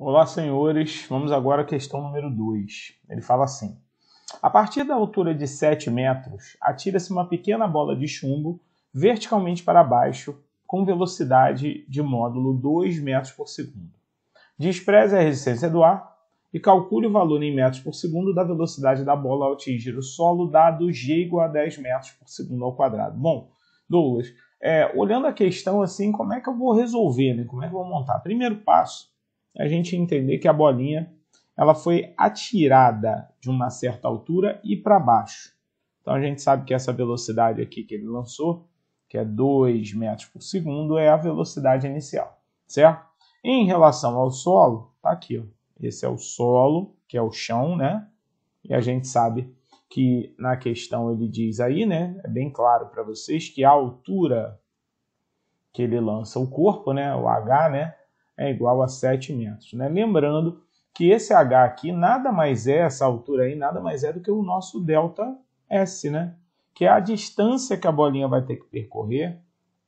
Olá, senhores. Vamos agora à questão número 2. Ele fala assim: A partir da altura de 7 metros, atira-se uma pequena bola de chumbo verticalmente para baixo com velocidade de módulo 2 metros por segundo. Despreze a resistência do ar e calcule o valor em metros por segundo da velocidade da bola ao atingir o solo, dado g igual a 10 metros por segundo ao quadrado. Bom, Douglas, é, olhando a questão assim, como é que eu vou resolver, né? Como é que eu vou montar? Primeiro passo, a gente entender que a bolinha ela foi atirada de uma certa altura e para baixo. Então a gente sabe que essa velocidade aqui que ele lançou, que é 2 metros por segundo, é a velocidade inicial, certo? Em relação ao solo, tá aqui, ó. Esse é o solo, que é o chão, né? E a gente sabe que na questão ele diz aí, né? É bem claro para vocês que a altura que ele lança o corpo, né? O H, né? é igual a 7 metros. Né? Lembrando que esse H aqui nada mais é, essa altura aí, nada mais é do que o nosso delta S, né? que é a distância que a bolinha vai ter que percorrer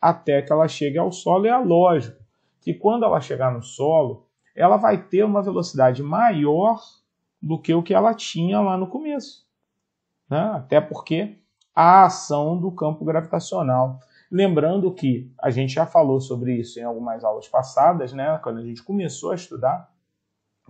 até que ela chegue ao solo. É lógico que quando ela chegar no solo, ela vai ter uma velocidade maior do que o que ela tinha lá no começo. Né? Até porque a ação do campo gravitacional Lembrando que a gente já falou sobre isso em algumas aulas passadas, né, quando a gente começou a estudar,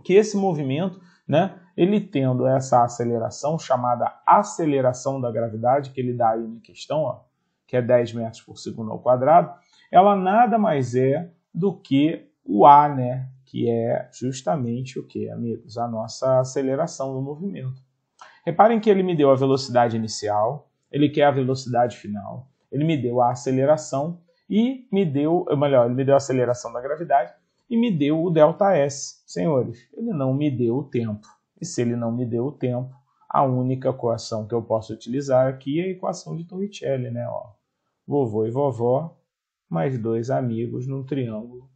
que esse movimento, né, ele tendo essa aceleração chamada aceleração da gravidade, que ele dá aí na questão, ó, que é 10 metros por segundo ao quadrado, ela nada mais é do que o A, né, que é justamente o que, amigos? A nossa aceleração do movimento. Reparem que ele me deu a velocidade inicial, ele quer a velocidade final, ele me deu a aceleração e me deu, melhor, ele me deu a aceleração da gravidade e me deu o delta S. Senhores, ele não me deu o tempo. E se ele não me deu o tempo, a única equação que eu posso utilizar aqui é a equação de Torricelli, né? Ó, vovô e vovó, mais dois amigos num triângulo.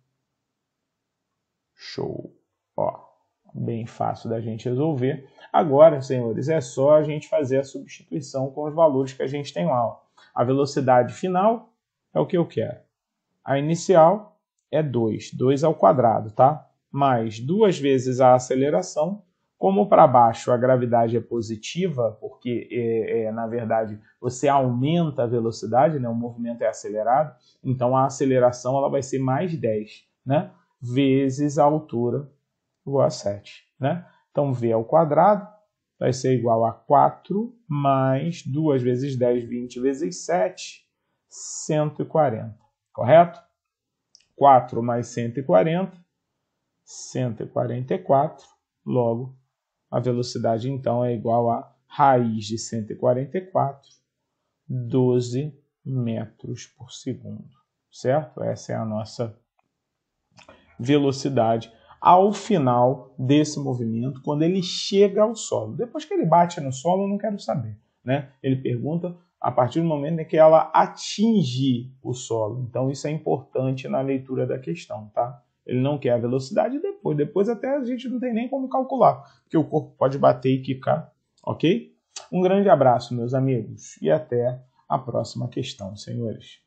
Show! Ó, bem fácil da gente resolver. Agora, senhores, é só a gente fazer a substituição com os valores que a gente tem lá. Ó. A velocidade final é o que eu quero. A inicial é 2, 2 ao quadrado, tá? Mais duas vezes a aceleração. Como para baixo a gravidade é positiva, porque é, é, na verdade você aumenta a velocidade, né? o movimento é acelerado, então a aceleração ela vai ser mais 10, né? vezes a altura igual a 7. Né? Então v ao quadrado vai ser igual a 4 mais 2 vezes 10, 20 vezes 7, 140, correto? 4 mais 140, 144. Logo, a velocidade então é igual a raiz de 144, 12 metros por segundo, certo? Essa é a nossa velocidade ao final desse movimento, quando ele chega ao solo. Depois que ele bate no solo, eu não quero saber. Né? Ele pergunta a partir do momento em que ela atinge o solo. Então isso é importante na leitura da questão, tá? Ele não quer a velocidade depois. Depois até a gente não tem nem como calcular, porque o corpo pode bater e quicar, ok? Um grande abraço, meus amigos, e até a próxima questão, senhores.